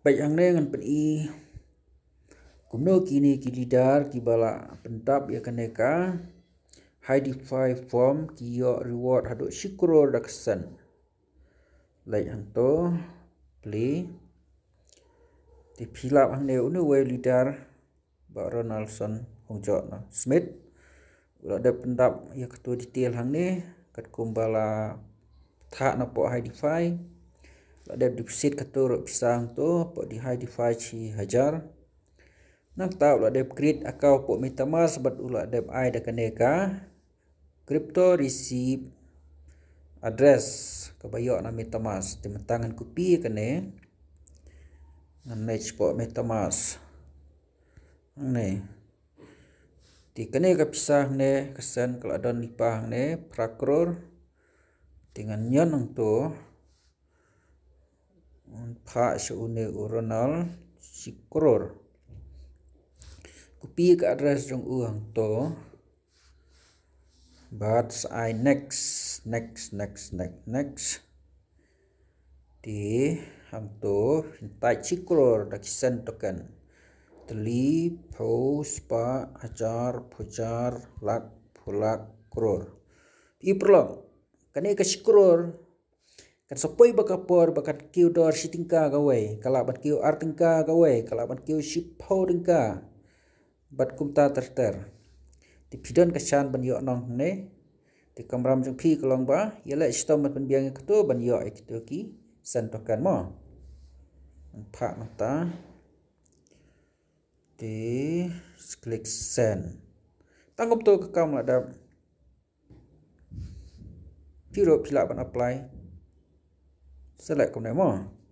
pek yang ne ngan pen i kuno kini ki lidar ki bala pentap ya kaneka high defy form ki yo reward hado syukur dak sen lai anto play di pilap ang ne uno we lidar ba ronaldson hongjo na smith ulo de pentap ya ketua detail hang ne kat kumbala tak nampak high defy ada deposit kata rot pisang tu pok di hai di fai chi hajar nak tahu lah dia kredit akau pok metamask sebab ulah dia ai dah kena ka ah? crypto receive address kebayo nak metamask tempatangan kopi kena eh? manage pok minta mas. ni di kena ke pisang ni kesan kalau ada nipah ni prakur dengan nyon tu pa shune uronal sikror kupi ka address jong u to but i next next next next next di ham to tai sikror da kisen token tli pho spa ajar phojar lak phulak kror i prolong kane ka sikror kan sepoi baka por baka kiu dor si tingka gawai kala bat kiu ar tingka gawai kala bat kiu si po tingka bat kumta ter ter di pidon kesan ban yo nong ne di kamram jung pi kelong ba ya le sto mat ban biang ketu ban yo ek tu ki san to kan mo pa mata di klik send tanggup tu ke kam ada lah Piro pilak ban apply sẽ lại cộng đếm à